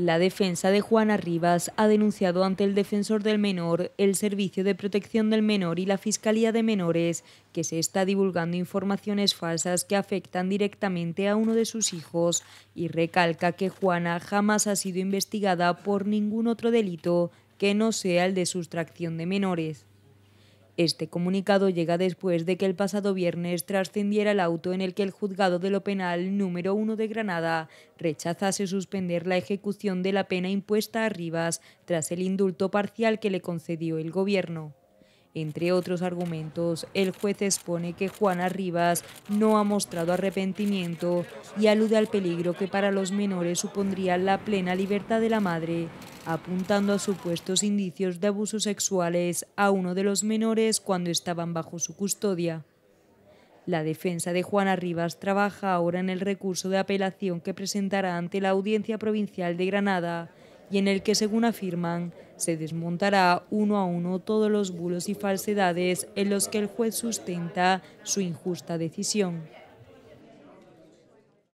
La defensa de Juana Rivas ha denunciado ante el defensor del menor, el Servicio de Protección del Menor y la Fiscalía de Menores que se está divulgando informaciones falsas que afectan directamente a uno de sus hijos y recalca que Juana jamás ha sido investigada por ningún otro delito que no sea el de sustracción de menores. Este comunicado llega después de que el pasado viernes trascendiera el auto en el que el juzgado de lo penal número uno de Granada rechazase suspender la ejecución de la pena impuesta a Rivas tras el indulto parcial que le concedió el gobierno. Entre otros argumentos, el juez expone que Juana Rivas no ha mostrado arrepentimiento y alude al peligro que para los menores supondría la plena libertad de la madre apuntando a supuestos indicios de abusos sexuales a uno de los menores cuando estaban bajo su custodia. La defensa de Juana Rivas trabaja ahora en el recurso de apelación que presentará ante la Audiencia Provincial de Granada y en el que, según afirman, se desmontará uno a uno todos los bulos y falsedades en los que el juez sustenta su injusta decisión.